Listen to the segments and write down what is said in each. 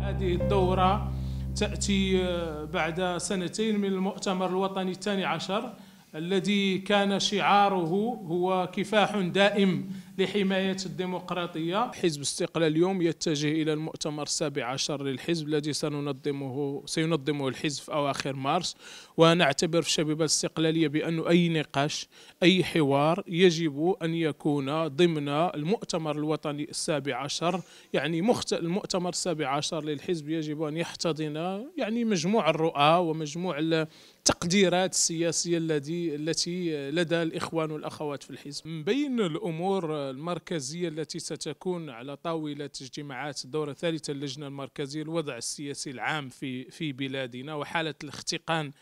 هذه الدورة تأتي آه، بعد سنتين من المؤتمر الوطني الثاني عشر الذي كان شعاره هو كفاح دائم لحماية الديمقراطية حزب استقلال اليوم يتجه إلى المؤتمر السابع عشر للحزب الذي سننظمه سينظمه الحزب في أواخر مارس ونعتبر في الشبيبة الاستقلالية بأن أي نقاش أي حوار يجب أن يكون ضمن المؤتمر الوطني السابع عشر يعني مخت... المؤتمر السابع عشر للحزب يجب أن يحتضن يعني مجموع الرؤى ومجموع التقديرات السياسية الذي التي لدى الإخوان والأخوات في الحزب من بين الأمور المركزية التي ستكون على طاولة اجتماعات الدورة الثالثة اللجنة المركزية الوضع السياسي العام في في بلادنا وحالة الاختقان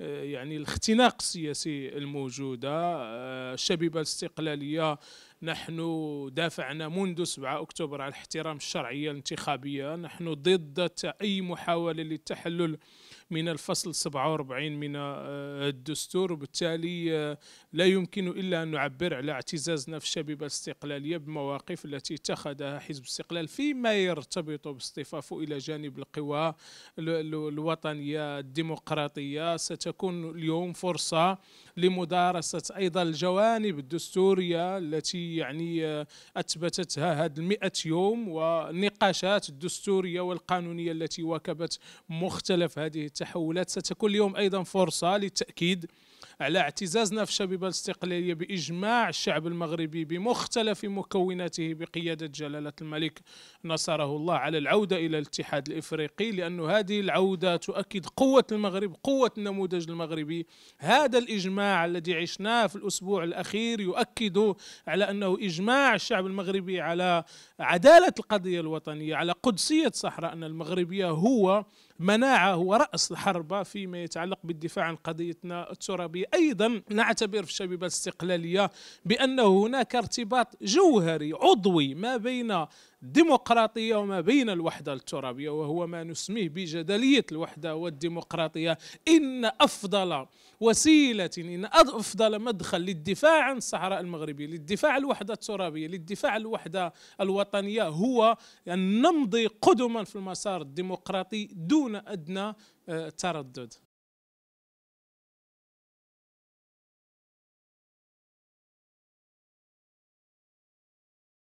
آه، يعني الاختناق السياسي الموجودة الشبيبة آه، الاستقلالية نحن دافعنا منذ 7 أكتوبر عن احترام الشرعية الانتخابية نحن ضد أي محاولة للتحلل من الفصل 47 من آه، الدستور وبالتالي آه، لا يمكن إلا أن نعبر على اعتزازنا في الشبيبه الاستقلالية بالمواقف التي اتخذها حزب الاستقلال فيما يرتبط باصطفافه إلى جانب القوى الوطنية الديمقراطية ستكون اليوم فرصة لمدارسة أيضا الجوانب الدستورية التي يعني آه، أثبتتها هذه المئة يوم والنقاشات الدستورية والقانونية التي واكبت مختلف هذه التحولات ستكون اليوم أيضا فرصة للتأكيد على اعتزازنا في شبيبة الاستقلالية بإجماع الشعب المغربي بمختلف مكوناته بقيادة جلالة الملك نصره الله على العودة إلى الاتحاد الإفريقي لأن هذه العودة تؤكد قوة المغرب قوة النموذج المغربي هذا الإجماع الذي عشناه في الأسبوع الأخير يؤكد على أنه إجماع الشعب المغربي على عدالة القضية الوطنية على قدسية صحراءنا المغربية هو مناعة هو رأس الحربة فيما يتعلق بالدفاع عن قضيتنا الترابية أيضا نعتبر في الشبيبة الاستقلالية بأنه هناك ارتباط جوهري عضوي ما بين الديمقراطية وما بين الوحدة الترابية وهو ما نسميه بجدلية الوحدة والديمقراطية إن أفضل وسيلة إن أفضل مدخل للدفاع عن الصحراء المغربية للدفاع عن الوحدة الترابية للدفاع عن الوحدة الوطنية هو أن نمضي قدما في المسار الديمقراطي دون دون ادنى آه، تردد